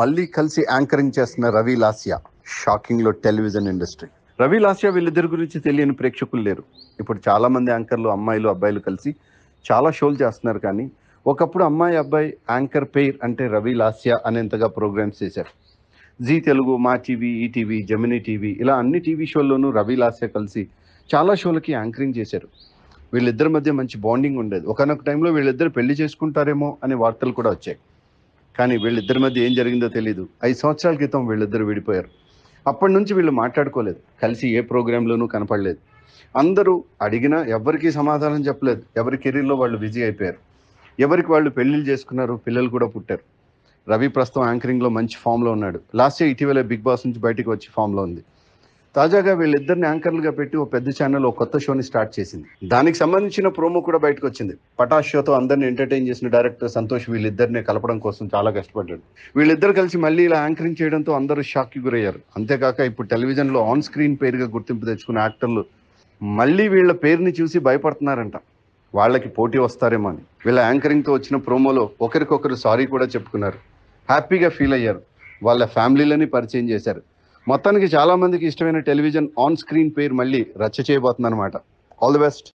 మళ్ళీ కలిసి యాంకరింగ్ చేస్తున్న రవి లాస్యా షాకింగ్ లో టెలివిజన్ ఇండస్ట్రీ రవి లాస్యా వీళ్ళిద్దరి గురించి తెలియని ప్రేక్షకులు లేరు ఇప్పుడు చాలా మంది యాంకర్లు అమ్మాయిలు అబ్బాయిలు కలిసి చాలా షోలు చేస్తున్నారు కానీ ఒకప్పుడు అమ్మాయి అబ్బాయి యాంకర్ పేర్ అంటే రవి లాస్యా అనేంతగా ప్రోగ్రామ్స్ చేశారు Zee Telugu Maa TV ETV Gemini TV ఇలా అన్ని టీవీ షోల్లోనూ రవి లాస్యా కలిసి చాలా షోలకి యాంకరింగ్ చేశారు వీళ్ళిద్దరి మధ్య మంచి బాండింగ్ ఉండేది ఒకనొక టైంలో వీళ్ళిద్దరు పెళ్లి చేసుకుంటారేమో అనే వార్తలు కూడా వచ్చాయి కానీ వీళ్ళిద్దరి మధ్య ఏం జరిగిందో తెలియదు ఐదు సంవత్సరాల క్రితం వీళ్ళిద్దరు విడిపోయారు అప్పటి నుంచి వీళ్ళు మాట్లాడుకోలేదు కలిసి ఏ ప్రోగ్రాంలోనూ కనపడలేదు అందరూ అడిగినా ఎవరికీ సమాధానం చెప్పలేదు ఎవరి కెరీర్లో వాళ్ళు బిజీ అయిపోయారు ఎవరికి వాళ్ళు పెళ్ళిళ్ళు చేసుకున్నారు పిల్లలు కూడా పుట్టారు రవి ప్రస్తుతం యాంకరింగ్లో మంచి ఫామ్లో ఉన్నాడు లాస్ట్ ఇయర్ ఇటీవలే బిగ్ బాస్ నుంచి బయటకు వచ్చి ఫామ్లో ఉంది తాజాగా వీళ్ళిద్దరిని యాంకర్లుగా పెట్టి ఓ పెద్ద ఛానల్ ఓ కొత్త షోని స్టార్ట్ చేసింది దానికి సంబంధించిన ప్రోమో కూడా బయటకు వచ్చింది పటాష్ షోతో అందరిని ఎంటర్టైన్ చేసిన డైరెక్టర్ సంతోష్ వీళ్ళిద్దరిని కలపడం కోసం చాలా కష్టపడ్డాడు వీళ్ళిద్దరు కలిసి మళ్ళీ ఇలా యాంకరింగ్ చేయడంతో అందరూ షాక్కి గురయ్యారు అంతేకాక ఇప్పుడు టెలివిజన్లో ఆన్ స్క్రీన్ పేరుగా గుర్తింపు తెచ్చుకున్న యాక్టర్లు మళ్ళీ వీళ్ళ పేరుని చూసి భయపడుతున్నారంట వాళ్ళకి పోటీ వస్తారేమో అని వీళ్ళ యాంకరింగ్తో వచ్చిన ప్రోమోలో ఒకరికొకరు సారీ కూడా చెప్పుకున్నారు హ్యాపీగా ఫీల్ అయ్యారు వాళ్ళ ఫ్యామిలీలని పరిచయం చేశారు మొత్తానికి చాలామందికి ఇష్టమైన టెలివిజన్ ఆన్ స్క్రీన్ పేరు మళ్ళీ రచ్చ చేయబోతుంది అనమాట ఆల్ ది బెస్ట్